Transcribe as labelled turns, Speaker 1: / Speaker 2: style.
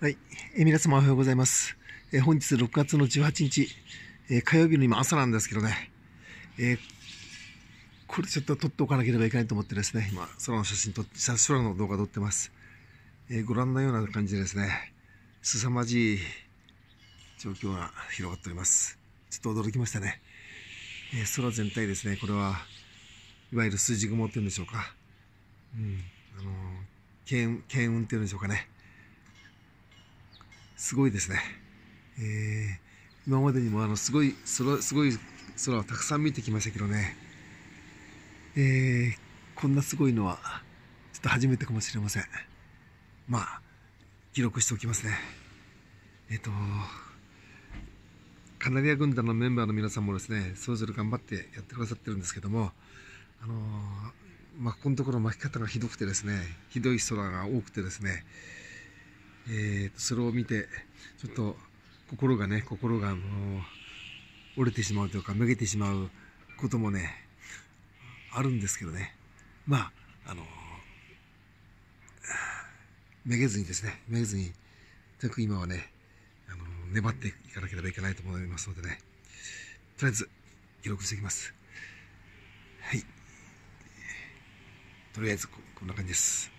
Speaker 1: はい。え皆様おはようございます。え本日6月の18日、え火曜日の今朝なんですけどね、えこれちょっと撮っておかなければいけないと思ってですね、今、空の写真撮って、空の動画撮ってます。えご覧のような感じでですね、凄まじい状況が広がっております。ちょっと驚きましたね。え空全体ですね、これは、いわゆる数字雲っていうんでしょうか。うん。あのー、軽運っていうんでしょうかね。すごいですね。えー、今までにもあのすごい空、すごい空をたくさん見てきましたけどね。えー、こんなすごいのは、ちょっと初めてかもしれません。まあ、記録しておきますね。えっ、ー、と、カナリア軍団のメンバーの皆さんもですね、それぞれ頑張ってやってくださってるんですけども、あのー、まあ、ここのところ巻き方がひどくてですね、ひどい空が多くてですね、えー、とそれを見てちょっと心がね心が折れてしまうというかめげてしまうこともねあるんですけどねまああのめげずにですねめげずにとにかく今はねあの粘っていかなければいけないと思いますのでねとりあえず記録していきますはいとりあえずこんな感じです